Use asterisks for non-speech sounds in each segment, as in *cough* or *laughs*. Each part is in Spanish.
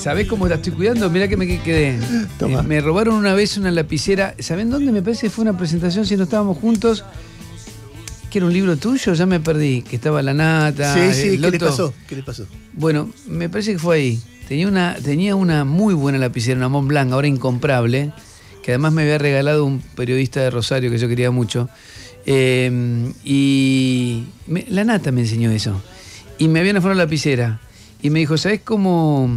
¿Sabés cómo la estoy cuidando? Mirá que me quedé. Eh, me robaron una vez una lapicera. ¿Saben dónde? Me parece que fue una presentación si no estábamos juntos. Que era un libro tuyo, ya me perdí. Que estaba la nata. Sí, sí, ¿qué le pasó? ¿Qué le pasó? Bueno, me parece que fue ahí. Tenía una, tenía una muy buena lapicera, una Montblanc, ahora incomprable, que además me había regalado un periodista de Rosario que yo quería mucho. Eh, y la nata me enseñó eso. Y me habían afuera la lapicera. Y me dijo, ¿sabes cómo,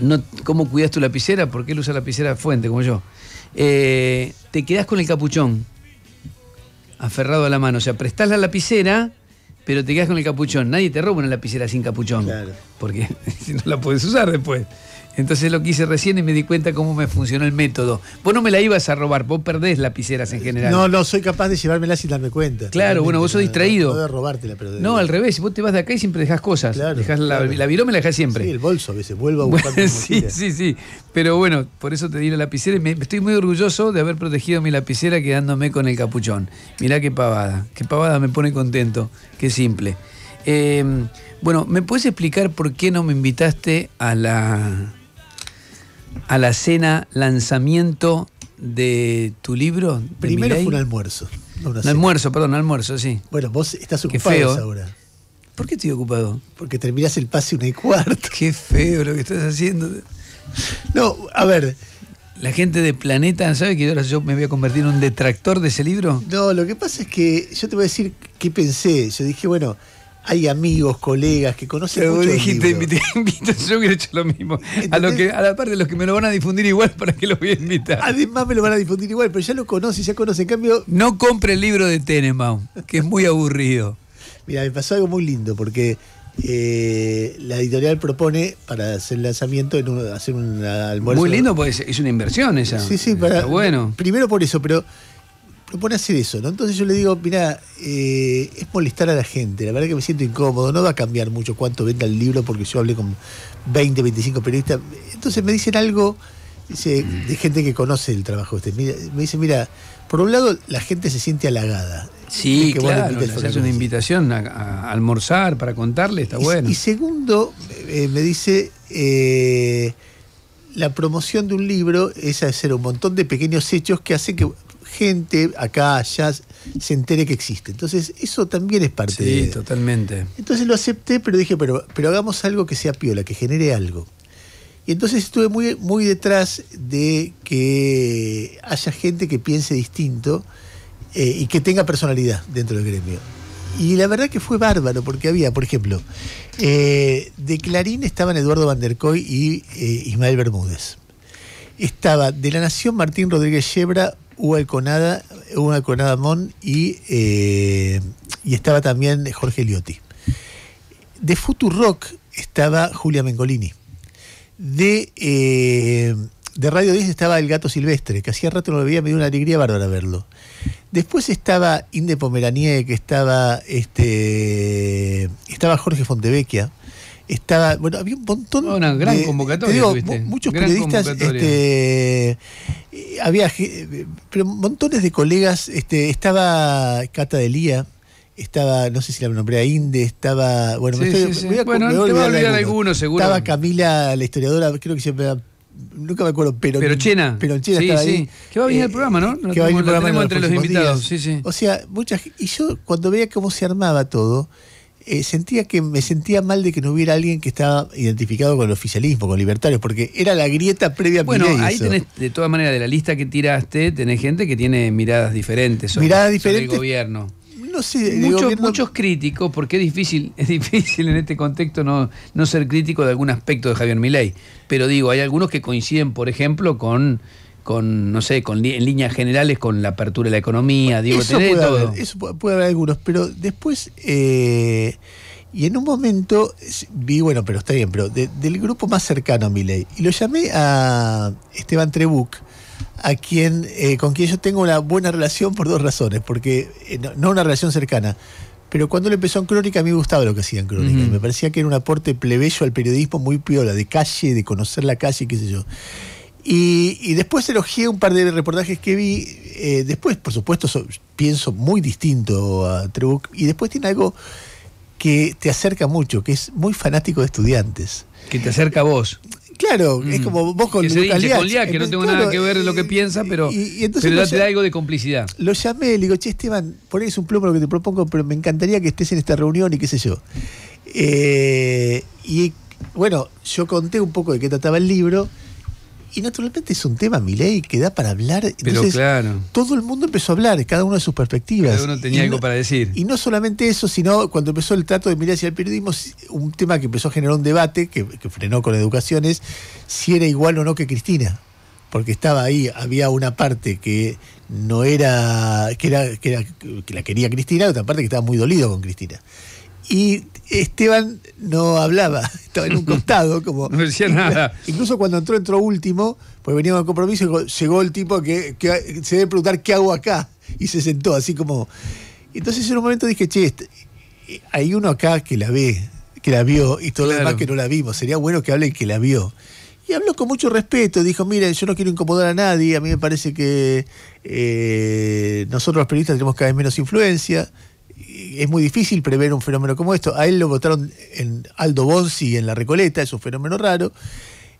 no, cómo cuidas tu lapicera, porque él usa lapicera fuente, como yo. Eh, te quedas con el capuchón aferrado a la mano. O sea, prestás la lapicera, pero te quedas con el capuchón. Nadie te roba una lapicera sin capuchón. porque Porque *laughs* no la puedes usar después. Entonces lo que hice recién y me di cuenta cómo me funcionó el método. Vos no me la ibas a robar, vos perdés lapiceras en eh, general. No, no, soy capaz de llevármela sin darme cuenta. Claro, bueno, vos sos distraído. No, robártela, pero no, al revés, vos te vas de acá y siempre dejas cosas. Claro, dejás La, la viró me la dejás siempre. Sí, el bolso a veces, vuelvo a *laughs* buscar. sí, sí, sí. Pero bueno, por eso te di la lapicera y me, estoy muy orgulloso de haber protegido mi lapicera quedándome con el capuchón. Mirá qué pavada, qué pavada me pone contento, qué simple. Eh, bueno, ¿me puedes explicar por qué no me invitaste a la a la cena lanzamiento de tu libro? Primero fue un almuerzo. un almuerzo, perdón, almuerzo, sí. Bueno, vos estás ocupado ahora. ¿Por qué estoy ocupado? Porque terminás el pase una y cuarto. Qué feo lo que estás haciendo. No, a ver. La gente de Planeta, ¿sabe que ahora yo me voy a convertir en un detractor de ese libro? No, lo que pasa es que yo te voy a decir qué pensé. Yo dije, bueno, hay amigos, colegas que conocen Pero dijiste, invito. yo hubiera hecho lo mismo. A, que, a la parte de los que me lo van a difundir igual, ¿para qué lo voy a invitar? Además me lo van a difundir igual, pero ya lo conoce, ya conoce. En cambio... No compre el libro de Tenenbaum, que es muy aburrido. Mira, me pasó algo muy lindo, porque eh, la editorial propone para hacer el lanzamiento en hacer un almuerzo. Muy lindo, pues es una inversión esa. Sí, sí, para, bueno. Primero por eso, pero propone hacer eso, ¿no? Entonces yo le digo, mira, eh, es molestar a la gente, la verdad que me siento incómodo, no va a cambiar mucho cuánto venda el libro porque yo hablé con 20, 25 periodistas. Entonces me dicen algo dice, de gente que conoce el trabajo de usted. me dice, mira, por un lado la gente se siente halagada. Sí, es claro, es una invitación a, almorzar para contarle, está bueno. Y segundo, eh, me dice... Eh, la promoción de un libro es hacer un montón de pequeños hechos que hacen que gente acá, allá, se entere que existe. Entonces, eso también es parte sí, de. totalmente. Entonces lo acepté, pero dije, pero, pero hagamos algo que sea piola, que genere algo. Y entonces estuve muy, muy detrás de que haya gente que piense distinto eh, y que tenga personalidad dentro del gremio. Y la verdad que fue bárbaro, porque había, por ejemplo, eh, de Clarín estaban Eduardo Van Vandercoy y eh, Ismael Bermúdez. Estaba de La Nación Martín Rodríguez Yebra, Hugo Alconada, Hugo Alconada Mon eh, y, estaba también Jorge Liotti. De rock estaba Julia Mengolini. De, eh, de Radio 10 estaba El Gato Silvestre, que hacía rato no lo veía, me dio una alegría bárbara verlo. Después estaba Inde que estaba, este, estaba Jorge Fontevecchia estaba, bueno, había un montón. Ah, una gran de, convocatoria. digo, muchos periodistas, este, eh, había pero montones de colegas, este, estaba Cata de Lía, estaba, no sé si la nombré a Inde, estaba, bueno, sí, bueno, te voy a olvidar alguno. alguno seguro. Estaba Camila, la historiadora, creo que siempre nunca me acuerdo, pero pero Chena, pero Chena estaba ahí. Que va a venir el eh, programa, ¿no? Que va a venir el programa entre los, invitados, días. sí, sí. O sea, muchas y yo cuando veía cómo se armaba todo, eh, sentía que me sentía mal de que no hubiera alguien que estaba identificado con el oficialismo, con libertarios, porque era la grieta previa a Bueno, ahí tenés, de todas maneras, de la lista que tiraste, tenés gente que tiene miradas diferentes sobre, miradas diferentes, gobierno. Muchos críticos, porque es difícil, *laughs* es difícil en este contexto no, no ser crítico de algún aspecto de Javier Milei. Pero digo, hay algunos que coinciden, por ejemplo, con con, no sé, con, en líneas generales con la apertura de la economía, digo, eso puede Haber, eso puede haber algunos, pero después, eh, y en un momento vi, bueno, pero está bien, pero del grupo más cercano a ley y lo llamé a Esteban Trebuc, a quien, eh, con quien yo tengo una buena relación por dos razones, porque eh, no, una relación cercana. Pero cuando le empezó en Crónica, a mí me gustaba lo que hacía en Crónica. Me parecía que era un aporte plebeyo al periodismo muy piola, de calle, de conocer la calle, qué sé yo. Y, después elogié un par de reportajes que vi. Eh, después, por supuesto, pienso muy distinto a Truc, Y después tiene algo que te acerca mucho, que es muy fanático de estudiantes. Que te acerca a vos. Claro, es mm. como vos con, que que no tengo nada que ver en lo que piensa, pero, y, te da algo de complicidad. Lo llamé, le digo, che Esteban, por es un plomo lo que te propongo, pero me encantaría que estés en esta reunión y qué sé yo. Eh, y bueno, yo conté un poco de qué trataba el libro y naturalmente es un tema, ley, que da para hablar. Entonces, Pero Todo el mundo empezó a hablar, cada uno de sus perspectivas. Cada uno tenía algo para decir. Y no solamente eso, sino cuando empezó el trato de mirar hacia el periodismo, un tema que empezó a generar un debate, que, frenó con educaciones, si era igual o no que Cristina porque estaba ahí, había una parte que no era que, era, que, la quería Cristina, y otra parte que estaba muy dolido con Cristina y Esteban no hablaba, *laughs* estaba en un costado, como. *laughs* No decía nada. Incluso cuando entró, entró último, porque veníamos al compromiso, llegó, el tipo que, se debe preguntar qué hago acá. Y se sentó así como. Entonces en un momento dije, che, este, eh, hay uno acá que la ve, que la vio, y todo los demás que no la vimos. Sería bueno que hable que la vio. Y habló con mucho respeto, dijo, miren, yo no quiero incomodar a nadie, a mí me parece que eh, nosotros los periodistas tenemos cada vez menos influencia, es muy difícil prever un fenómeno como esto. A él lo votaron en Aldo y en La Recoleta, es un fenómeno raro.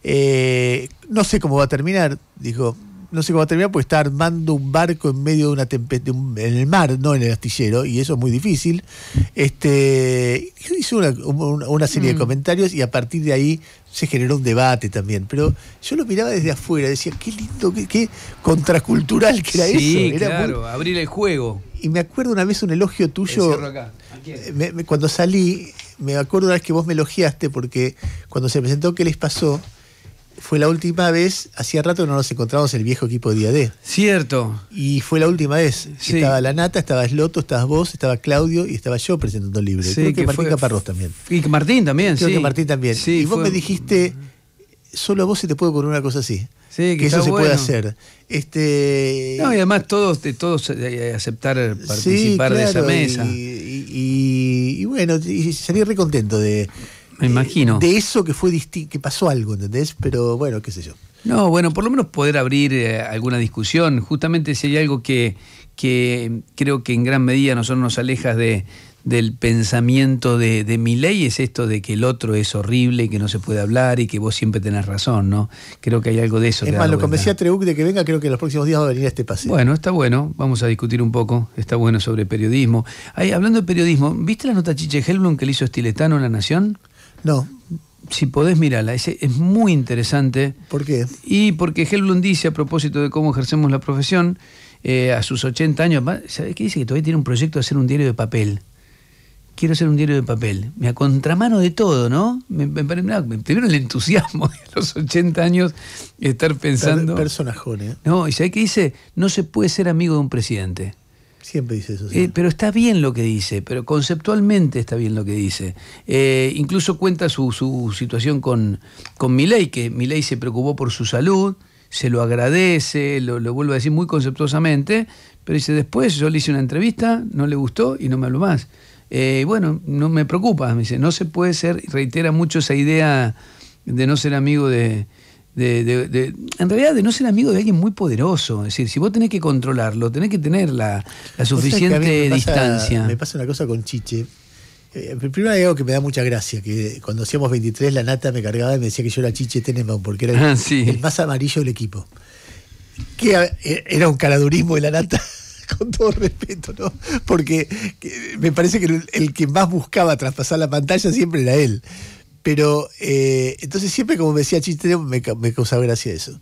Eh, no sé cómo va a terminar, dijo. No sé cómo va a terminar pues está armando un barco en medio de una tempestad, en el mar, no en el astillero, y eso es muy difícil. Este, hizo una, serie de mm. comentarios y a partir de ahí se generó un debate también. Pero yo lo miraba desde afuera, decía, qué lindo, qué, qué contracultural que era eso. Era claro, abrir el juego. Y me acuerdo una vez un elogio tuyo. Eh, cuando salí, me acuerdo una vez que vos me elogiaste porque cuando se presentó ¿Qué les pasó? Fue la última vez, hacía rato no nos encontramos en el viejo equipo de Día D. Cierto. Y fue la última vez. Estaba la Nata, estaba Loto, estabas vos, estaba Claudio y estaba yo presentando el libro. Creo que, Martín fue... también. Y Martín también, Creo que Martín también. y vos me dijiste, solo a vos se te puedo ocurrir una cosa así. Sí, que, que eso se puede hacer. Este... No, y además todos, todos eh, eh, aceptar participar de esa mesa. Y, y, bueno, salí re contento de, De eso que fue que pasó algo, ¿entendés? Pero bueno, qué sé yo. No, bueno, por lo menos poder abrir eh, alguna discusión. Justamente si hay algo que, que creo que en gran medida nosotros nos alejas de, del pensamiento de, de mi ley es esto de que el otro es horrible y que no se puede hablar y que vos siempre tenés razón, ¿no? Creo que hay algo de eso. Es más, lo convencí a Trebuk de que venga, creo que en los próximos días va a venir este paseo. Bueno, está bueno, vamos a discutir un poco, está bueno sobre periodismo. Ahí, hablando de periodismo, ¿viste la nota Chiche Helblum que le hizo estiletano en La Nación? No si podés mirarla, es, es, muy interesante. ¿Por qué? Y porque Helblum dice a propósito de cómo ejercemos la profesión, eh, a sus 80 años, ¿sabés qué dice? Que todavía tiene un proyecto de hacer un diario de papel quiero hacer un diario de papel. Me a contramano de todo, ¿no? Me, primero el entusiasmo *laughs* de los 80 años estar pensando. Personajón, ¿eh? No, y ¿sabés que dice? No se puede ser amigo de un presidente. Siempre dice eso. ¿sí? Eh, pero está bien lo que dice, pero conceptualmente está bien lo que dice. Eh, incluso cuenta su, situación con, con Milei, que Milei se preocupó por su salud, se lo agradece, lo, lo vuelvo a decir muy conceptuosamente, pero dice, después yo le hice una entrevista, no le gustó y no me habló más. Eh, bueno, no me preocupa, me dice, no se puede ser, reitera mucho esa idea de no ser amigo de, en realidad de no ser amigo de alguien muy poderoso. Es decir, si vos tenés que controlarlo, tenés que tener la, suficiente distancia. me pasa una cosa con Chiche. el eh, primero hay algo que me da mucha gracia, que cuando hacíamos 23 la nata me cargaba y me decía que yo era Chiche Tenemón, porque era ah, el, más amarillo del equipo. Eh, era un caladurismo de la nata. *laughs* *laughs* con todo respeto, ¿no? Porque me parece que el que más buscaba traspasar la pantalla siempre era él. Pero eh, entonces siempre, como decía Chisteo, me, causaba gracia eso.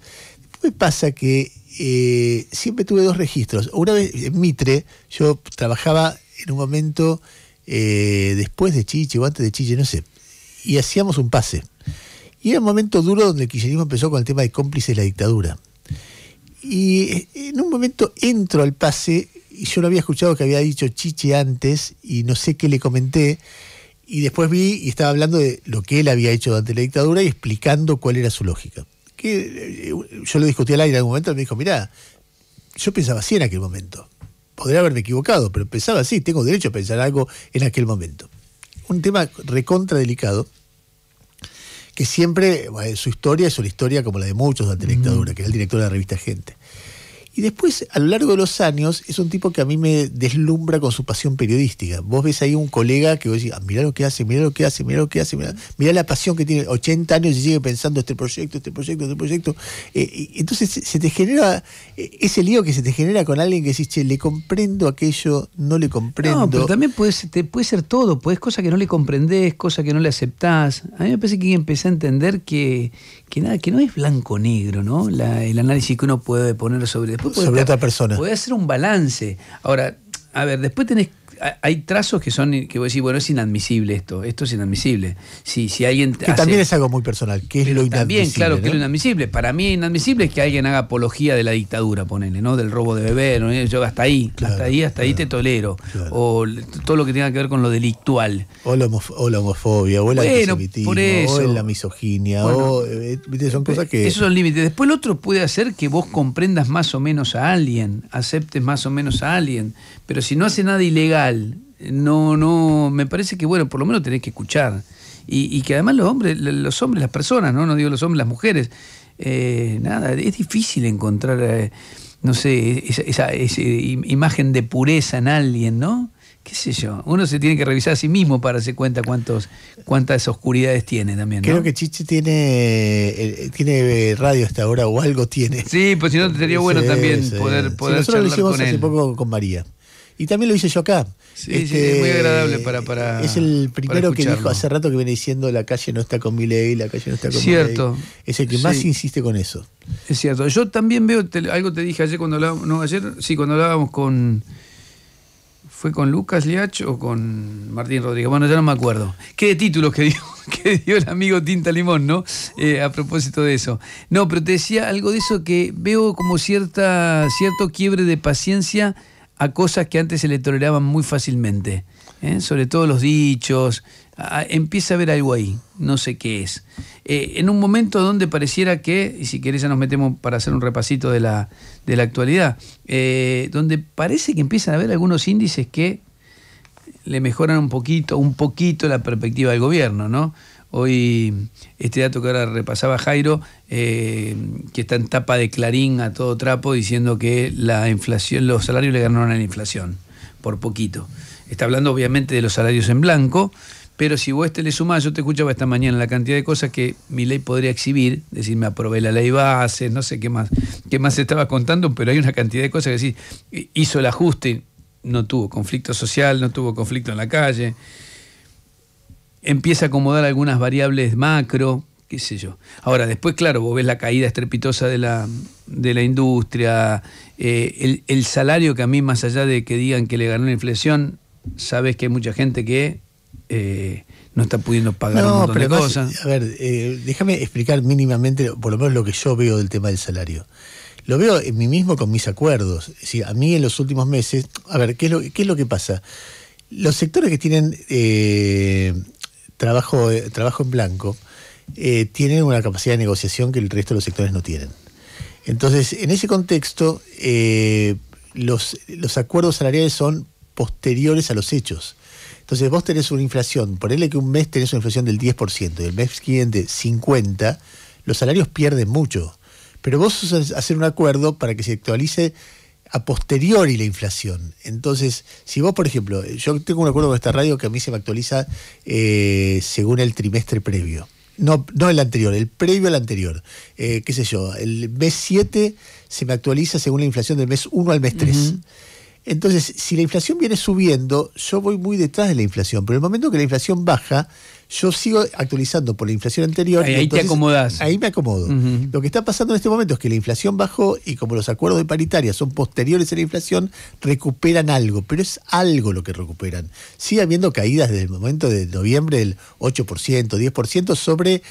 Después me pasa que eh, siempre tuve dos registros. Una vez en Mitre, yo trabajaba en un momento eh, después de Chiche o antes de Chiche, no sé, y hacíamos un pase. Y era un momento duro donde el kirchnerismo empezó con el tema de cómplices de la dictadura. Y eh, en un momento entro al pase, y yo lo había escuchado que había dicho Chiche antes, y no sé qué le comenté, y después vi y estaba hablando de lo que él había hecho durante la dictadura y explicando cuál era su lógica. Que, eh, yo lo discutí al aire en algún momento, y me dijo, mirá, yo pensaba así en aquel momento. Podría haberme equivocado, pero pensaba así, tengo derecho a pensar algo en aquel momento. Un tema recontra delicado que siempre, eh, su historia es una historia como la de muchos de la dictadura, que era el director de la revista Gente. Y después, a lo largo de los años, es un tipo que a mí me deslumbra con su pasión periodística. Vos ves ahí un colega que vos decís, ah, mirá lo que hace, mirá lo que hace, mirá lo que hace, mirá, la pasión que tiene, 80 años y sigue pensando este proyecto, este proyecto, este proyecto. Eh, entonces se te genera eh, ese lío que se te genera con alguien que decís, che, le comprendo aquello, no le comprendo. No, pero también puede ser, te, puede ser todo, puedes cosas que no le comprendés, cosas que no le aceptás. A mí me parece que empecé a entender que, que nada, que no es blanco-negro, ¿no? el análisis que uno puede poner sobre, después sobre otra persona. Puede hacer un balance. Ahora, a ver, después tenés hay trazos que son que vos decís, bueno, es inadmisible esto, esto es inadmisible. Si, si alguien que también es algo muy personal, que es lo inadmisible. También, claro, que es lo inadmisible. Para mí inadmisible es que alguien haga apología de la dictadura, ponele, ¿no? Del robo de bebé, eh, yo hasta ahí, hasta ahí, hasta ahí te tolero. O todo lo que tenga que ver con lo delictual. O la, homofobia, o el antisemitismo, o la misoginia, eh, eh, son cosas que. Esos son límites. Después el otro puede hacer que vos comprendas más o menos a alguien, aceptes más o menos a alguien. Pero si no hace nada ilegal, no, no, me parece que, bueno, por lo menos tenés que escuchar. Y, que además los hombres, los hombres, las personas, no, no digo los hombres, las mujeres, eh, nada, es difícil encontrar, eh, no sé, esa, esa, imagen de pureza en alguien, ¿no? qué sé yo, uno se tiene que revisar a sí mismo para darse cuenta cuántos, cuántas oscuridades tiene también. Creo que Chichi tiene, eh, tiene radio hasta ahora o algo tiene. Sí, pues si no sería bueno también poder, poder nosotros lo hicimos hace poco con María. Y también lo hice yo acá. es muy este, agradable para, para Es el primero que dijo hace rato que viene diciendo la calle no está con mi ley, la calle no está con cierto. Es el que más insiste con eso. Es cierto. Yo también veo, algo te dije ayer cuando hablábamos, no, ayer, sí, cuando hablábamos con... ¿Fue con Lucas Liach o con Martín Rodríguez? Bueno, ya no me acuerdo. ¿Qué de títulos que dio, *laughs* que dio el amigo Tinta Limón, no? Eh, a propósito de eso. No, pero te decía algo de eso que veo como cierta, cierto quiebre de paciencia a cosas que antes se le toleraban muy fácilmente, ¿eh? sobre todo los dichos, ah, ah, empieza a haber algo ahí, no sé qué es. Eh, en un momento donde pareciera que, y si querés ya nos metemos para hacer un repasito de la, de la actualidad, eh, donde parece que empiezan a haber algunos índices que le mejoran un poquito, un poquito la perspectiva del gobierno, ¿no? Hoy, este dato que ahora repasaba Jairo, eh, que está en tapa de Clarín a todo trapo, diciendo que la inflación, los salarios le ganaron a la inflación, por poquito. Está hablando obviamente de los salarios en blanco, pero si vos te le sumás, yo te escuchaba esta mañana la cantidad de cosas que mi ley podría exhibir, decirme aprobé la ley base, no sé qué más, qué más estaba contando, pero hay una cantidad de cosas que decís, hizo el ajuste, no tuvo conflicto social, no tuvo conflicto en la calle empieza a acomodar algunas variables macro, qué sé yo. Ahora, después, claro, vos ves la caída estrepitosa de la, de la industria, eh, el, salario que a mí, más allá de que digan que le ganó la inflación, sabes que hay mucha gente que eh, no está pudiendo pagar no, un montón A ver, eh, déjame explicar mínimamente, por lo menos lo que yo veo del tema del salario. Lo veo en mí mismo con mis acuerdos. si a mí en los últimos meses, a ver, ¿qué es qué es lo que pasa? Los sectores que tienen trabajo, eh, trabajo en blanco, eh, tienen una capacidad de negociación que el resto de los sectores no tienen. Entonces, en ese contexto, eh, los, los acuerdos salariales son posteriores a los hechos. Entonces, vos tenés una inflación, ponele que un mes tenés una inflación del 10% y el mes siguiente 50%, los salarios pierden mucho. Pero vos hacer un acuerdo para que se actualice a posteriori la inflación. Entonces, si vos, por ejemplo, yo tengo un acuerdo con esta radio que a mí se me actualiza eh, según el trimestre previo. No, no el anterior, el previo al anterior. Eh, ¿Qué sé yo? El mes 7 se me actualiza según la inflación del mes 1 al mes 3. Entonces, si la inflación viene subiendo, yo voy muy detrás de la inflación, pero en el momento que la inflación baja, yo sigo actualizando por la inflación anterior. Ahí, y ahí te acomodás. Ahí me acomodo. Lo que está pasando en este momento es que la inflación bajó y como los acuerdos de paritaria son posteriores a la inflación, recuperan algo, pero es algo lo que recuperan. Sigue habiendo caídas desde el momento de noviembre del 8%, 10% sobre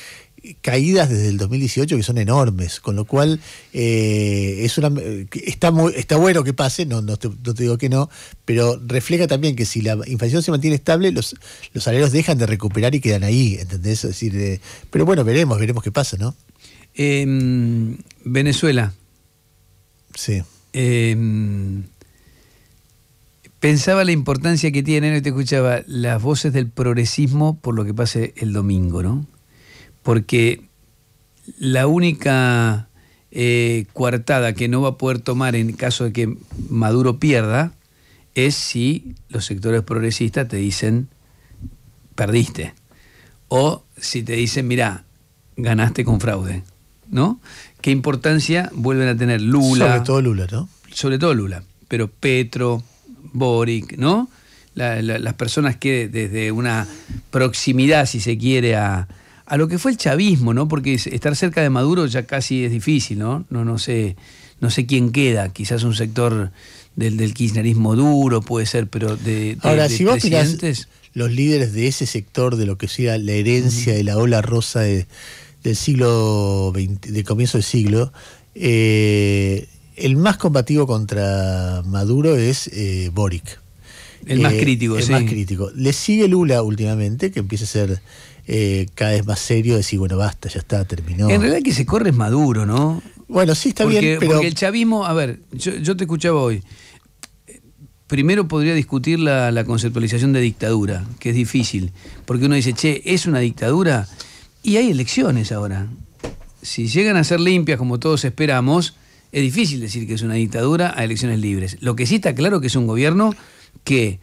caídas desde el 2018 que son enormes, con lo cual eh, es una, eh, está, está bueno que pase, no, te, digo que no, pero refleja también que si la inflación se mantiene estable, los, los salarios dejan de recuperar y quedan ahí, ¿entendés? Es decir, eh, pero bueno, veremos, veremos qué pasa, ¿no? Em, Venezuela. Sí. Em, pensaba la importancia que tiene, tienen, te escuchaba, las voces del progresismo por lo que pase el domingo, ¿no? porque la única eh, coartada que no va a poder tomar en caso de que Maduro pierda es si los sectores progresistas te dicen perdiste o si te dicen mira ganaste con fraude, ¿no? ¿Qué importancia vuelven a tener Lula? Sobre todo Lula, ¿no? Sobre todo Lula, pero Petro, Boric, ¿no? las personas que desde una proximidad, si se quiere, a, a lo que fue el chavismo, ¿no? Porque estar cerca de Maduro ya casi es difícil, ¿no? No, no sé, no sé quién queda, quizás un sector del, kirchnerismo duro puede ser, pero de, Ahora, si vos los líderes de ese sector, de lo que sea la herencia de la ola rosa del siglo XX, comienzo del siglo, eh, el más combativo contra Maduro es eh, Boric. El más crítico, eh, crítico, el más crítico. Le sigue Lula últimamente, que empieza a ser eh, cada vez más serio, decir, bueno, basta, ya está, terminó. En realidad que se corre es maduro, ¿no? Bueno, sí, está bien, pero... Porque el chavismo, a ver, yo, te escuchaba hoy, primero podría discutir la, conceptualización de dictadura, que es difícil, porque uno dice, che, es una dictadura y hay elecciones ahora. Si llegan a ser limpias como todos esperamos, es difícil decir que es una dictadura a elecciones libres. Lo que sí está claro que es un gobierno que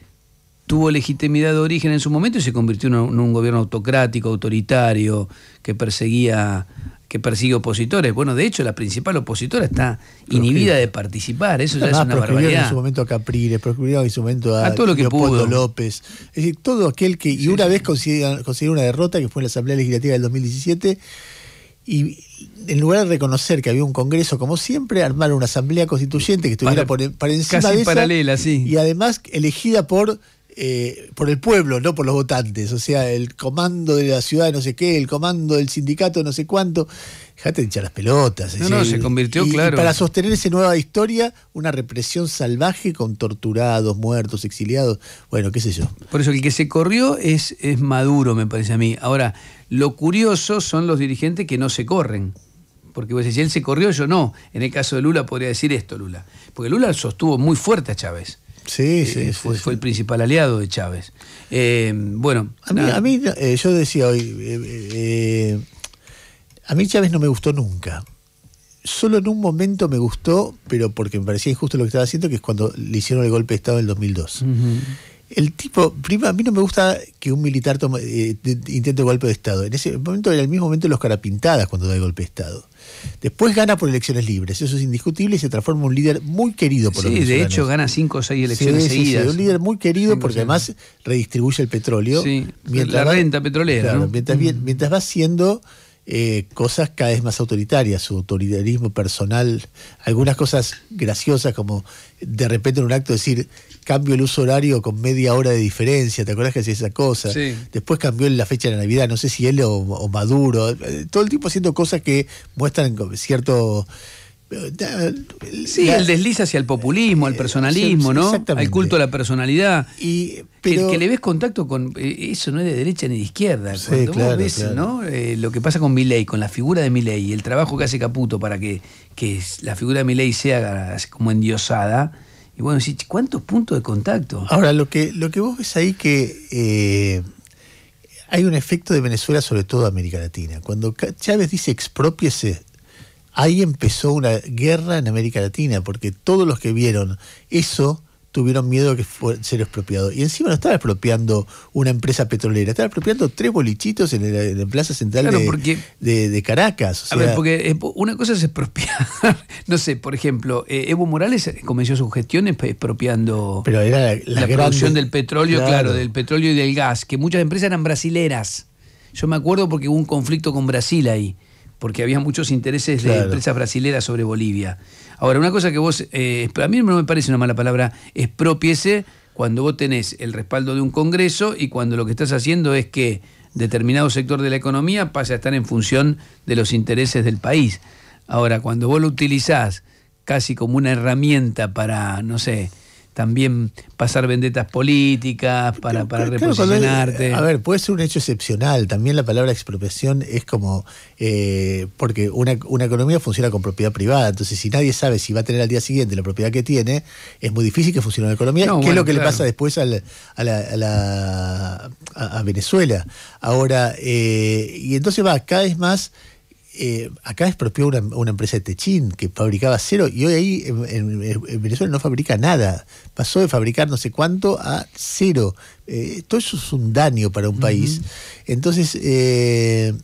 tuvo legitimidad de origen en su momento y se convirtió en un, gobierno autocrático, autoritario, que perseguía que persigue opositores. Bueno, de hecho, la principal opositora está inhibida de participar. Eso ya es una barbaridad. en su momento a Capriles, en su momento a, a todo lo que pudo. López. Es decir, todo aquel que. Y una vez consiguió, una derrota, que fue en la Asamblea Legislativa del 2017. Y en lugar de reconocer que había un congreso, como siempre, armaron una asamblea constituyente que estuviera para, por, encima paralela, sí. Y además elegida por eh, por el pueblo, no por los votantes. O sea, el comando de la ciudad no sé qué, el comando del sindicato no sé cuánto. Dejate de echar las pelotas. No, no, se convirtió, claro. para sostener esa nueva historia, una represión salvaje con torturados, muertos, exiliados. Bueno, qué sé yo. Por eso, el que se corrió es, es Maduro, me parece a mí. Ahora, lo curioso son los dirigentes que no se corren. Porque vos decís, él se corrió, yo no. En el caso de Lula podría decir esto, Lula. Porque Lula sostuvo muy fuerte a Chávez. Sí, eh, eh, sí, fue, fue, el principal aliado de Chávez. Eh, bueno. A mí, yo decía hoy, a mí Chávez no me gustó nunca. Solo en un momento me gustó, pero porque me parecía injusto lo que estaba haciendo, que es cuando le hicieron el golpe de Estado en el 2002. El tipo, prima, a mí no me gusta que un militar tome, eh, intente golpe de Estado. En ese momento, en el mismo momento, los carapintadas cuando da el golpe de Estado. Después gana por elecciones libres, eso es indiscutible y se transforma en un líder muy querido por los los Sí, de hecho gana cinco o seis elecciones seguidas. Sí, un líder muy querido porque además redistribuye el petróleo. mientras la renta petrolera. Mm. mientras, va haciendo eh, cosas cada vez más autoritarias, su autoritarismo personal, algunas cosas graciosas como de repente en un acto decir cambio el uso horario con media hora de diferencia, ¿te acuerdas que hacía esa cosa? Sí. Después cambió la fecha de la Navidad, no sé si él o, Maduro, eh, todo el tiempo haciendo cosas que muestran cierto... Eh, sí, el desliz hacia el populismo, al eh, personalismo, ¿no? Al culto a la personalidad. Y, pero, que, le ves contacto con. Eso no es de derecha ni de izquierda. Sí, ¿no? lo que pasa con Milei, con la figura de Milei, el trabajo que hace Caputo para que, que la figura de Milei sea como endiosada y bueno, ¿cuántos puntos de contacto? Ahora, lo que, lo que vos ves ahí que eh, hay un efecto de Venezuela, sobre todo América Latina. Cuando Chávez dice expropiese, ahí empezó una guerra en América Latina, porque todos los que vieron eso tuvieron miedo de que ser expropiado. Y encima no estaba expropiando una empresa petrolera, estaba expropiando tres bolichitos en, el, la Plaza Central de, Caracas. a ver, porque eh, una cosa es expropiar. *laughs* no sé, por ejemplo, eh, Evo Morales comenzó su gestión expropiando Pero era la, producción del petróleo, claro. del petróleo y del gas, que muchas empresas eran brasileras. Yo me acuerdo porque hubo un conflicto con Brasil ahí porque había muchos intereses de empresas brasileras sobre Bolivia. Ahora, una cosa que vos, eh, a mí no me parece una mala palabra, es cuando vos tenés el respaldo de un Congreso y cuando lo que estás haciendo es que determinado sector de la economía pase a estar en función de los intereses del país. Ahora, cuando vos lo utilizás casi como una herramienta para, no sé, también pasar vendetas políticas, para, para reposicionarte. a ver, puede ser un hecho excepcional. También la palabra expropiación es como. Eh, porque una, economía funciona con propiedad privada. Entonces, si nadie sabe si va a tener al día siguiente la propiedad que tiene, es muy difícil que funcione una economía. ¿Qué es lo que le pasa después a, Venezuela? Ahora, eh, y entonces va cada vez más. Eh, acá expropió una, empresa de Techín que fabricaba cero y hoy ahí en, Venezuela no fabrica nada. Pasó de fabricar no sé cuánto a cero. Eh, todo eso es un daño para un país. Entonces, eh,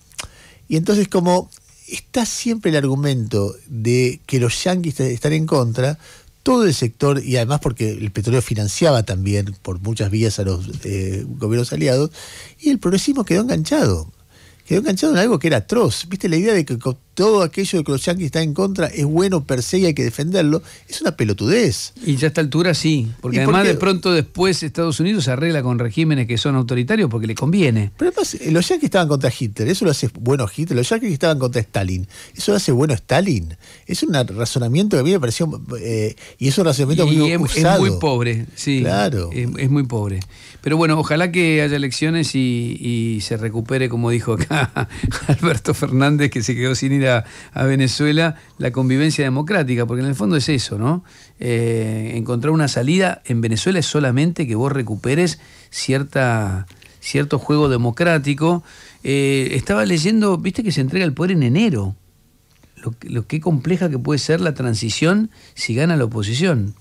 y entonces como está siempre el argumento de que los yanquis están en contra, todo el sector, y además porque el petróleo financiaba también por muchas vías a los gobiernos aliados, y el progresismo quedó enganchado quedó enganchado en algo que era atroz. ¿Viste? La idea de que todo aquello que los yanquis están en contra es bueno per se y hay que defenderlo, es una pelotudez. Y ya a esta altura sí, porque además de pronto después Estados Unidos se arregla con regímenes que son autoritarios porque le conviene. Pero además, eh, los yanquis estaban contra Hitler, eso lo hace bueno Hitler, los yanquis estaban contra Stalin, eso lo hace bueno Stalin. Es un razonamiento que a mí me pareció, eh, y es un razonamiento muy es, Y es muy pobre, sí. Claro. Es, muy pobre. Pero bueno, ojalá que haya elecciones y, y se recupere, como dijo acá *laughs* Alberto Fernández, que se quedó sin ir a, Venezuela, la convivencia democrática, porque en el fondo es eso, ¿no? Eh, encontrar una salida en Venezuela es solamente que vos recuperes cierta, cierto juego democrático. Eh, estaba leyendo, viste que se entrega el poder en enero. Lo, que compleja que puede ser la transición si gana la oposición.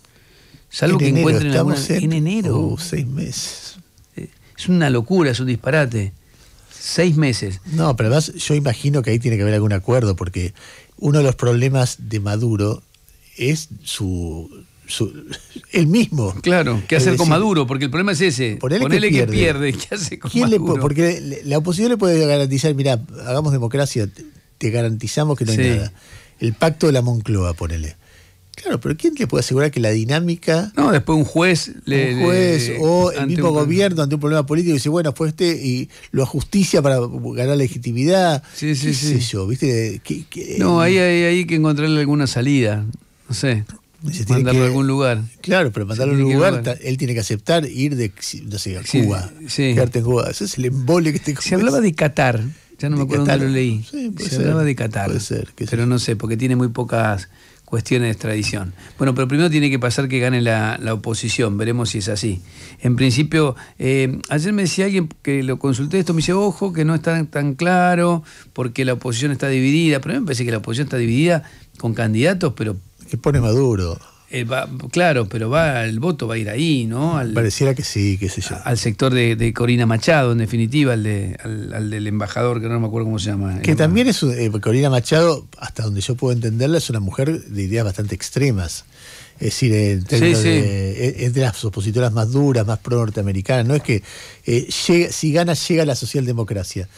Salvo que enero, encuentren en... enero. Oh, seis meses. Eh, es una locura, es un disparate seis meses. No, pero además yo imagino que ahí tiene que haber algún acuerdo, porque uno de los problemas de Maduro es su el *laughs* mismo. Claro, ¿qué hacer con Maduro? Porque el problema es ese. Ponele, que, pierde. ¿qué hace con Maduro? porque la oposición le puede garantizar, mira, hagamos democracia, te garantizamos que no hay nada. El pacto de la Moncloa, ponele. Claro, pero ¿quién te puede asegurar que la dinámica... No, después un juez... Le, un juez o el mismo gobierno ante un problema político dice, bueno, fue este y lo ajusticia para ganar legitimidad. Sí, sí, sí. ¿viste? No, ahí hay, hay que encontrarle alguna salida, no sé. mandarlo a algún lugar. Claro, pero mandarlo a un lugar, él tiene que aceptar ir de, no sé, a Cuba. Sí, Cuba. Ese es el embole que te Se hablaba de Qatar, ya no me acuerdo dónde lo leí. Sí, se hablaba de Qatar. Puede ser, pero no sé, porque tiene muy pocas cuestiones de extradición. Bueno, pero primero tiene que pasar que gane la, oposición, veremos si es así. En principio, eh, ayer me decía alguien que lo consulté esto, me dice, ojo, que no está tan claro, porque la oposición está dividida, pero me parece que la oposición está dividida con candidatos, pero... Y pone Maduro. Eh, claro, pero va el voto va a ir ahí, ¿no? Pareciera que sí, qué sé yo. Al sector de, Corina Machado, en definitiva, al, de, al, del embajador, que no me acuerdo cómo se llama. Que también es, eh, Corina Machado, hasta donde yo puedo entenderla, es una mujer de ideas bastante extremas. Es decir, en De, eh, es de las opositoras más duras, más pro-norteamericanas. No es que si gana, llega la socialdemocracia.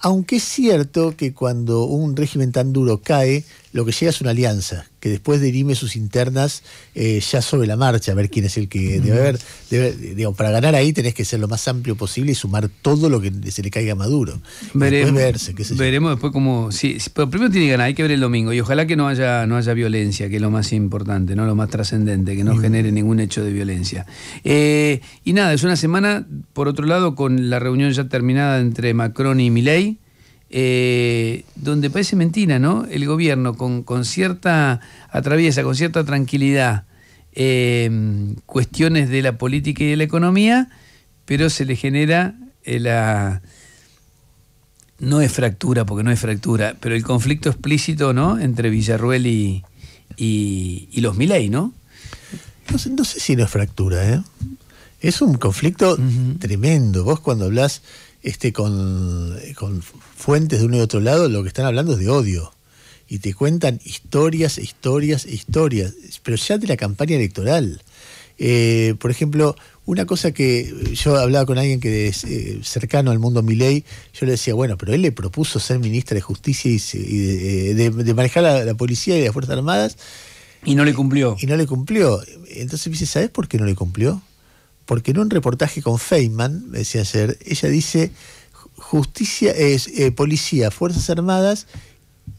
Aunque es cierto que cuando un régimen tan duro cae, lo que llega es una alianza, que después dirime sus internas eh, ya sobre la marcha, a ver quién es el que debe haber. para ganar ahí tenés que ser lo más amplio posible y sumar todo lo que se le caiga a Maduro. Veremos, después cómo... pero primero tiene que ganar, hay que ver el domingo. Y ojalá que no haya, no haya violencia, que es lo más importante, no lo más trascendente, que no genere ningún hecho de violencia. Eh, y nada, es una semana, por otro lado, con la reunión ya terminada entre Macron y Milei eh, donde parece mentira, ¿no? El gobierno con, cierta, atraviesa con cierta tranquilidad eh, cuestiones de la política y de la economía, pero se le genera eh, la... No es fractura, porque no es fractura, pero el conflicto explícito, ¿no? Entre Villarruel y, los Miley, ¿no? ¿no? sé si no es fractura, ¿eh? Es un conflicto tremendo. Vos cuando hablás este, con, fuentes de uno y otro lado, lo que están hablando es de odio. Y te cuentan historias, historias, historias, pero ya de la campaña electoral. Eh, por ejemplo, una cosa que yo hablaba con alguien que es eh, cercano al mundo Milei, yo le decía, bueno, pero él le propuso ser ministra de Justicia y, eh, de, manejar la, policía y las Fuerzas Armadas. Y no le cumplió. Y, no le cumplió. Entonces me dice, ¿sabes por qué no le cumplió? porque en un reportaje con Feynman, decía ayer, ella dice, justicia es eh, policía, Fuerzas Armadas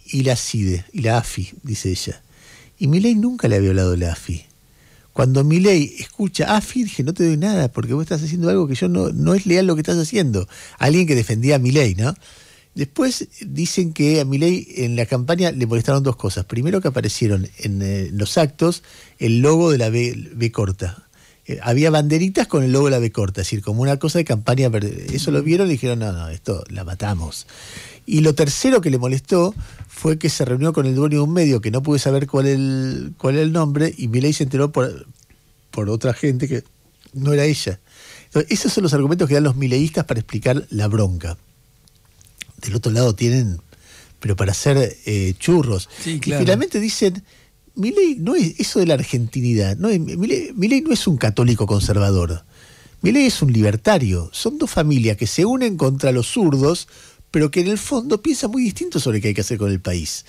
y la CIDE, y la AFI, dice ella. Y Milei nunca le ha violado la AFI. Cuando Milei escucha AFI, dije, no te doy nada, porque vos estás haciendo algo que yo no, no es leal lo que estás haciendo. Alguien que defendía a Milei, ¿no? Después dicen que a Milei en la campaña le molestaron dos cosas. Primero que aparecieron en eh, los actos el logo de la B corta eh, había banderitas con el logo de la B corta, es decir, como una cosa de campaña. verde. Eso lo vieron y dijeron, no, no, esto la matamos. Y lo tercero que le molestó fue que se reunió con el dueño de un medio que no pude saber cuál, cuál era el nombre y Milei se enteró por, por otra gente que no era ella. esos son los argumentos que dan los mileístas para explicar la bronca. Del otro lado tienen, pero para hacer eh, churros. Y finalmente dicen, Milei no es eso de la argentinidad, no, Milei, no es un católico conservador. Milei es un libertario. Son dos familias que se unen contra los zurdos pero que en el fondo piensa muy distinto sobre qué hay que hacer con el país.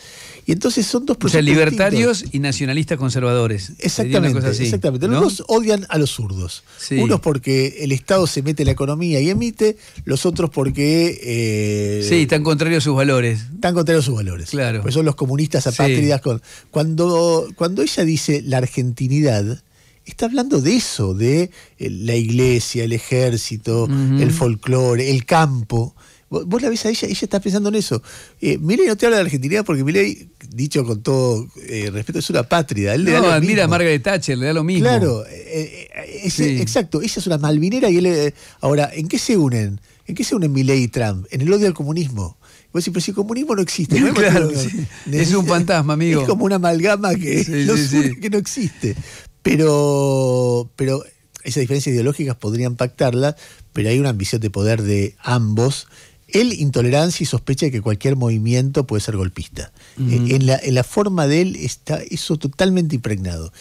Y entonces son dos procesos. O sea, libertarios y nacionalistas conservadores. Exactamente, Los exactamente. los dos odian a los zurdos. Unos porque el Estado se mete en la economía y emite, los otros porque. Eh, sí, están contrarios a sus valores. Están contrarios a sus valores. Claro. Pues son los comunistas apátridas. cuando, cuando ella dice la argentinidad está hablando de eso, de eh, la iglesia, el ejército, el folclore, el campo. Vos, la ves a ella, ella está pensando en eso. Eh, no te habla de Argentina porque Milei dicho con todo eh, respeto, es una pátrida. no, mira a Margaret Thatcher, le da lo mismo. Claro, eh, eh, exacto. Ella es una malvinera y él. ahora, ¿en qué se unen? ¿En qué se unen Miley y Trump? En el odio al comunismo. Vos decís, pero si el comunismo no existe. *laughs* es un fantasma, amigo. Es como una amalgama que, no existe. Pero, pero esas diferencias ideológicas podrían pactarla, pero hay una ambición de poder de ambos él, intolerancia y sospecha de que cualquier movimiento puede ser golpista. Eh, en, la, forma de él está eso totalmente impregnado.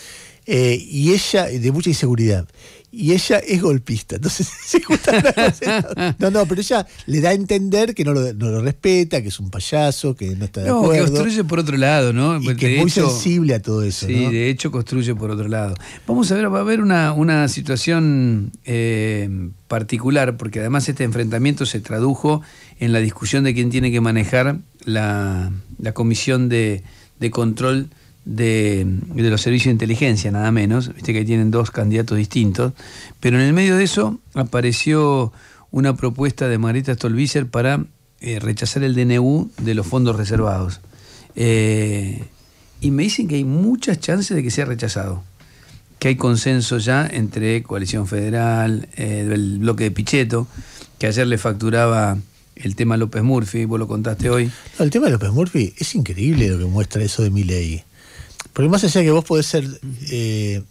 Eh, y ella, de mucha inseguridad y ella es golpista. Entonces se *laughs* No, no, pero ella le da a entender que no lo, respeta, que es un payaso, que no está de no, que construye por otro lado, ¿no? Pues, que es muy sensible a todo eso. Sí, de hecho construye por otro lado. Vamos a ver, va a haber una, situación eh, particular, porque además este enfrentamiento se tradujo en la discusión de quién tiene que manejar la, comisión de control de, los servicios de inteligencia, nada menos. Viste que tienen dos candidatos distintos. Pero en el medio de eso apareció una propuesta de Margarita Stolbizer para eh, rechazar el DNU de los fondos reservados. Eh, y me dicen que hay muchas chances de que sea rechazado. Que hay consenso ya entre Coalición Federal, eh, el bloque de Pichetto, que ayer le facturaba el tema López Murphy, vos lo contaste hoy. el tema de López Murphy es increíble lo que muestra eso de mi ley. Porque más allá que vos podés ser. Eh,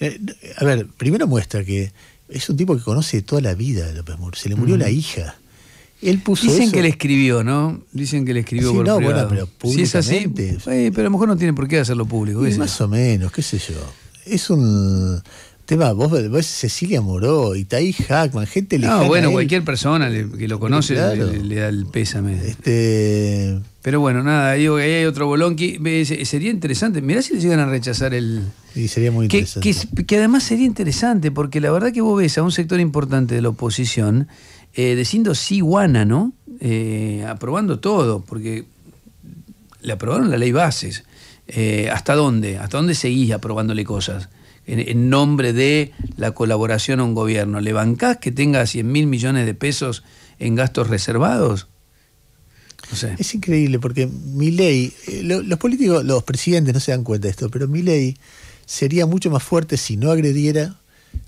eh, a ver, primero muestra que es un tipo que conoce toda la vida de López Mur. Se le murió la hija. Él puso Dicen que le escribió, ¿no? Dicen que le escribió sí, no, Bueno, pero Si es así, eh, pero a lo mejor no tiene por qué hacerlo público. más o menos, qué sé yo. Es un tema, vos ves Cecilia Moró, Itaí Hackman, gente No, bueno, cualquier persona que lo conoce le, da el pésame. Este... Pero bueno, nada, digo ahí hay otro bolón que sería interesante. Mirá si le llegan a rechazar el. Y sería muy interesante. Que, además sería interesante, porque la verdad que vos ves a un sector importante de la oposición eh, diciendo sí guana, ¿no? Eh, aprobando todo, porque le aprobaron la ley bases. Eh, ¿Hasta dónde? ¿Hasta dónde seguís aprobándole cosas? en, nombre de la colaboración a un gobierno, ¿le bancás que tenga 100 mil millones de pesos en gastos reservados? Es increíble porque mi ley, eh, los políticos, los presidentes no se dan cuenta de esto, pero mi ley sería mucho más fuerte si no agrediera,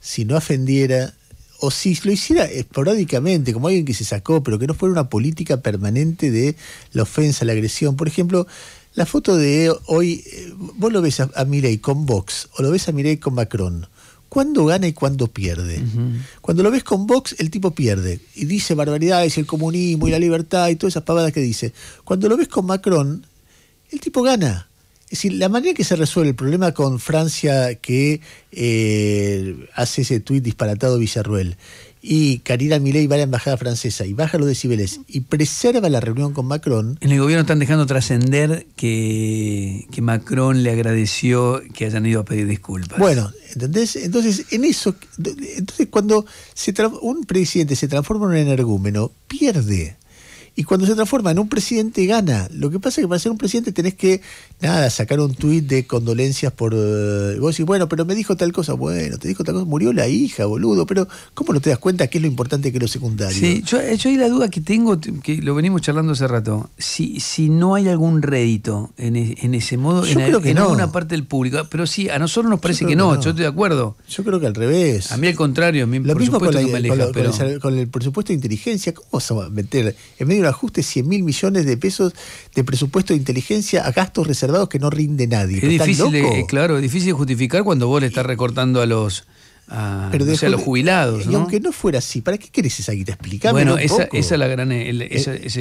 si no ofendiera, o si lo hiciera esporádicamente, como alguien que se sacó, pero que no fuera una política permanente de la ofensa, la agresión. Por ejemplo, la foto de hoy, eh, vos lo ves a, Mireille con Vox o lo ves a Mireille con Macron. ¿Cuándo gana y cuándo pierde? Cuando lo ves con Vox, el tipo pierde y dice barbaridades, el comunismo y la libertad y todas esas pavadas que dice. Cuando lo ves con Macron, el tipo gana. Es decir, la manera que se resuelve el problema con Francia que eh, hace ese tuit disparatado Villarruel y Karina Milei va a la embajada francesa y baja los decibeles y preserva la reunión con Macron. En el gobierno están dejando trascender que, Macron le agradeció que hayan ido a pedir disculpas. Bueno, ¿entendés? Entonces, en eso, entonces cuando se un presidente se transforma en un energúmeno, pierde y cuando se transforma en un presidente gana. Lo que pasa es que para ser un presidente tenés que, nada, sacar un tuit de condolencias por... Eh, vos decís, bueno, pero me dijo tal cosa, bueno, te dijo tal cosa, murió la hija, boludo, pero ¿cómo no te das cuenta que es lo importante que es lo secundario? Sí, yo, eh, yo hay la duda que tengo, que lo venimos charlando hace rato, si, si no hay algún rédito en, e, ese modo, yo en, creo que en no. alguna parte del público, pero sí, a nosotros nos parece que, no, yo estoy de acuerdo. Yo creo que al revés. A mí al contrario, a mí, lo con, me pero... con, el, presupuesto de inteligencia, ¿cómo vas a meter en medio de ajuste 100 mil millones de pesos de presupuesto de inteligencia a gastos reservados que no rinde nadie. Es difícil, eh, claro, es difícil justificar cuando vos le estás recortando a los... los jubilados. Y aunque no fuera así, ¿para qué querés esa guita? Explícamelo. Bueno, esa, esa es la gran, el, eh,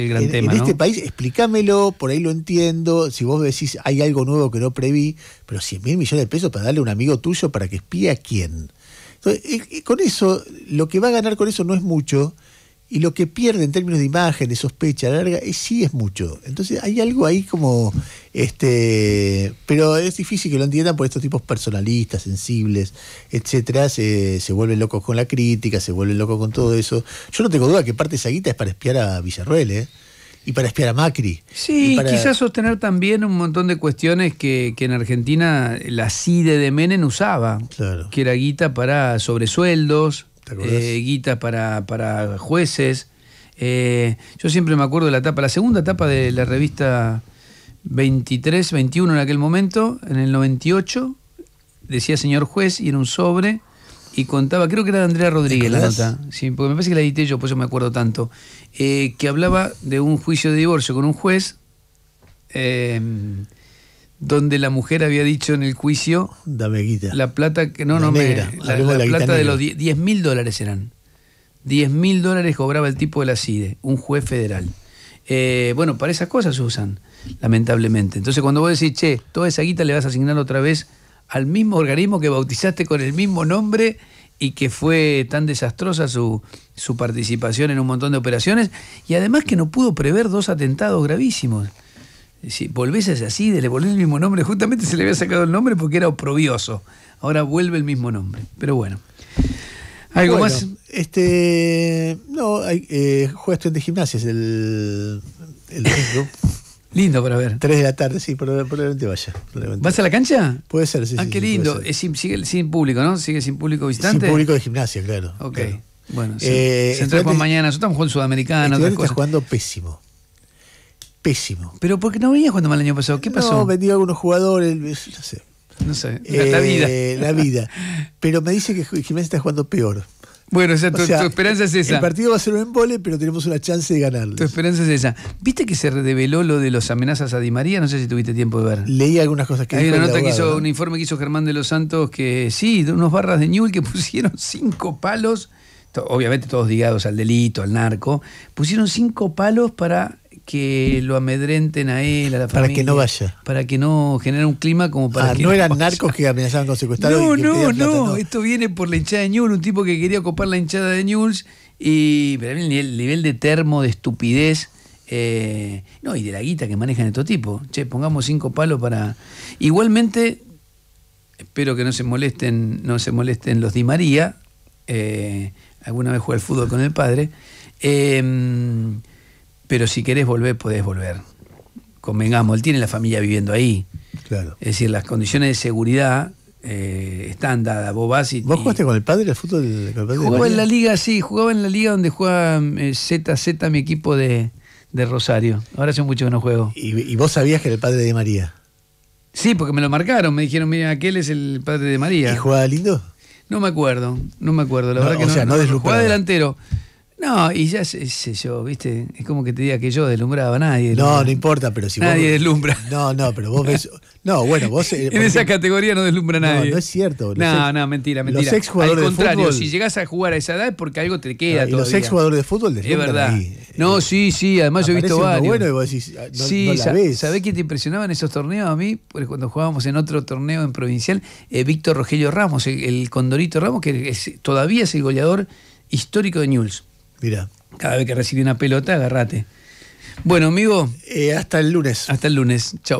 gran tema. En este país, explícamelo, por ahí lo entiendo. Si vos decís hay algo nuevo que no preví, pero 100 mil millones de pesos para darle a un amigo tuyo para que espíe a quién. Entonces, eh, con eso, lo que va a ganar con eso no es mucho y lo que pierde en términos de imagen, de sospecha larga, es, sí es mucho. Entonces hay algo ahí como, este, pero es difícil que lo entiendan por estos tipos personalistas, sensibles, etcétera, se, se vuelven locos con la crítica, se vuelven locos con todo eso. Yo no tengo duda que parte de esa guita es para espiar a Villarruel, ¿eh? y para espiar a Macri. Sí, quizás sostener también un montón de cuestiones que, que en Argentina la CIDE de Menem usaba, claro. que era guita para sobresueldos, eh, guitas para, jueces. Eh, yo siempre me acuerdo de la etapa, la segunda etapa de la revista 23, 21 en aquel momento, en el 98, decía señor juez y era un sobre y contaba, creo que era de Andrea Rodríguez la nota, porque me parece que la edité yo, por eso me acuerdo tanto, eh, que hablaba de un juicio de divorcio con un juez. Eh, donde la mujer había dicho en el juicio. La plata que. No, no me. La, plata de los 10 mil dólares eran. 10 mil dólares cobraba el tipo de la CIDE, un juez federal. Eh, bueno, para esas cosas se usan, lamentablemente. Entonces, cuando vos decís, che, toda esa guita le vas a asignar otra vez al mismo organismo que bautizaste con el mismo nombre y que fue tan desastrosa su, su participación en un montón de operaciones, y además que no pudo prever dos atentados gravísimos. Si volvés a le volvés el mismo nombre, justamente se le había sacado el nombre porque era oprobioso. Ahora vuelve el mismo nombre. Pero bueno. ¿Algo más? Este. No, hay, eh, de gimnasia, es el. el *laughs* Lindo para ver. tres de la tarde, sí, probablemente vaya. ¿Vas a la cancha? Puede ser, sí. Ah, sí, qué lindo. Es sin, sin público, ¿no? Sigue sin público visitante. Sin público de gimnasia, claro. Ok. Bueno, sí. Eh, se entra mañana, nosotros estamos jugando sudamericano Sudamericano, está jugando pésimo pésimo. ¿Pero porque no venías cuando mal el año pasado? ¿Qué pasó? No, vendí algunos jugadores, no sé. No sé, eh, la, vida. La vida. *laughs* Pero me dice que Jiménez está jugando peor. Bueno, o sea, tu, esperanza es esa. El partido va a ser un embole, pero tenemos una chance de ganarlo. Tu esperanza es esa. ¿Viste que se reveló lo de las amenazas a Di María? No sé si tuviste tiempo de ver. Leí algunas cosas que Hay una nota que hizo, un informe que hizo Germán de los Santos que sí, de unos barras de Newell que *laughs* pusieron cinco palos, obviamente todos ligados al delito, al narco, pusieron cinco palos para que lo amedrenten a él, a la para familia. Para que no vaya. Para que no genere un clima como para ah, no eran narcos que amenazaban con secuestrar. No, no, no, no, Esto viene por la hinchada de Newell's, un tipo que quería copar la hinchada de Newell's y pero el nivel, de termo, de estupidez. Eh, no, y de la guita que manejan estos tipos. Che, pongamos cinco palos para. Igualmente, espero que no se molesten, no se molesten los Di María. Eh, alguna vez jugué el fútbol con el padre. Eh, pero si querés volver, podés volver. Convengamos, él tiene la familia viviendo ahí. Claro. Es decir, las condiciones de seguridad eh, están dadas. Vos vas y. ¿Vos jugaste con el padre el fútbol? del jugaba en la liga, sí, jugaba en la liga donde juega ZZ, eh, mi equipo de, Rosario. Ahora hace mucho que no juego. ¿Y, vos sabías que era el padre de María? Sí, porque me lo marcaron, me dijeron, mira, aquel es el padre de María. ¿Y jugaba lindo? No me acuerdo, no me acuerdo, la verdad que o Sea, no, jugaba delantero. No, y ya sé, yo, viste, es como que te diga que yo deslumbraba a nadie. No, no importa, pero si Nadie deslumbra. No, no, pero vos ves. No, bueno, vos. Eh, *laughs* en esa categoría no deslumbra a nadie. No, no es cierto. No, no, mentira, mentira. Los ex jugadores Al contrario, si llegás a jugar a esa edad es porque algo te queda y Los ex jugadores de fútbol deslumbran. Es verdad. No, eh, sí, sí, además yo he visto varios. bueno y decís, ah, ¿Sabés quién te impresionaba en esos torneos a mí? pues cuando jugábamos en otro torneo en provincial, eh, Víctor Rogelio Ramos, el, Condorito Ramos, que todavía es el goleador histórico de Newell's Mira. Cada vez que recibe una pelota, agarrate. Bueno, amigo. Eh, hasta el lunes. Hasta el lunes. Chao.